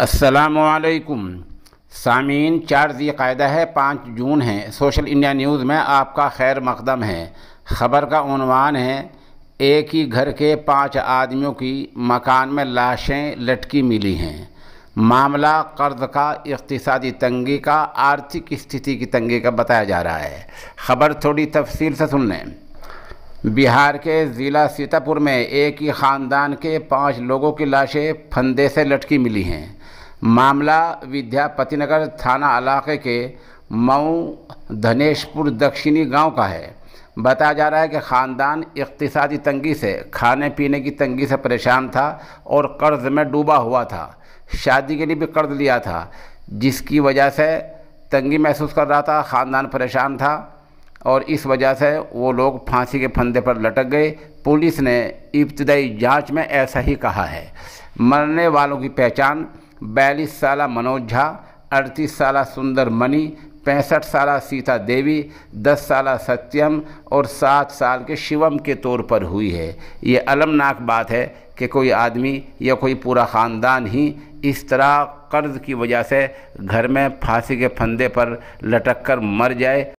असलकुम सामीन चार जी कायदा है पाँच जून है सोशल इंडिया न्यूज़ में आपका खैर मकदम है ख़बर का उनवान है एक ही घर के पांच आदमियों की मकान में लाशें लटकी मिली हैं मामला कर्ज का इकतसादी तंगी का आर्थिक स्थिति की तंगी का बताया जा रहा है ख़बर थोड़ी तफसील से सुन लें बिहार के ज़िला सीतापुर में एक ही ख़ानदान के पाँच लोगों की लाशें फंदे से लटकी मिली हैं मामला विद्यापतिनगर थाना इलाके के मऊ धनेशपुर दक्षिणी गांव का है बताया जा रहा है कि ख़ानदान इकतसादी तंगी से खाने पीने की तंगी से परेशान था और कर्ज में डूबा हुआ था शादी के लिए भी कर्ज लिया था जिसकी वजह से तंगी महसूस कर रहा था ख़ानदान परेशान था और इस वजह से वो लोग फांसी के फंदे पर लटक गए पुलिस ने इब्तदाई जांच में ऐसा ही कहा है मरने वालों की पहचान बयालीस साल मनोज झा अड़तीस साल सुंदर मनी पैंसठ साल सीता देवी दस साल सत्यम और सात साल के शिवम के तौर पर हुई है ये अलमनाक बात है कि कोई आदमी या कोई पूरा ख़ानदान ही इस तरह कर्ज़ की वजह से घर में फांसी के फंदे पर लटक कर मर जाए